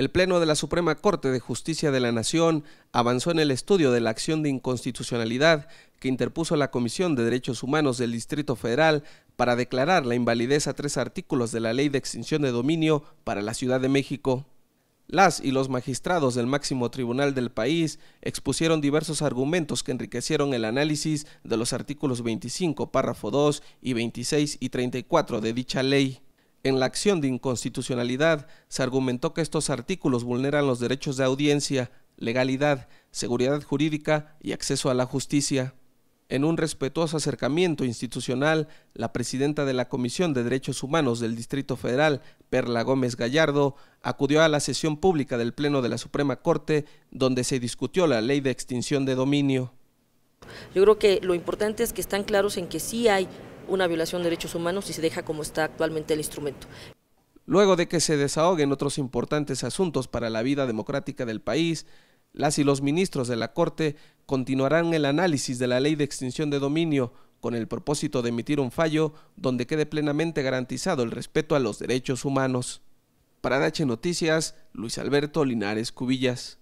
El Pleno de la Suprema Corte de Justicia de la Nación avanzó en el estudio de la acción de inconstitucionalidad que interpuso la Comisión de Derechos Humanos del Distrito Federal para declarar la invalidez a tres artículos de la Ley de Extinción de Dominio para la Ciudad de México. Las y los magistrados del máximo tribunal del país expusieron diversos argumentos que enriquecieron el análisis de los artículos 25, párrafo 2 y 26 y 34 de dicha ley. En la acción de inconstitucionalidad se argumentó que estos artículos vulneran los derechos de audiencia, legalidad, seguridad jurídica y acceso a la justicia. En un respetuoso acercamiento institucional, la presidenta de la Comisión de Derechos Humanos del Distrito Federal, Perla Gómez Gallardo, acudió a la sesión pública del Pleno de la Suprema Corte, donde se discutió la ley de extinción de dominio. Yo creo que lo importante es que están claros en que sí hay una violación de derechos humanos si se deja como está actualmente el instrumento. Luego de que se desahoguen otros importantes asuntos para la vida democrática del país, las y los ministros de la Corte continuarán el análisis de la ley de extinción de dominio con el propósito de emitir un fallo donde quede plenamente garantizado el respeto a los derechos humanos. Para DH Noticias, Luis Alberto Linares Cubillas.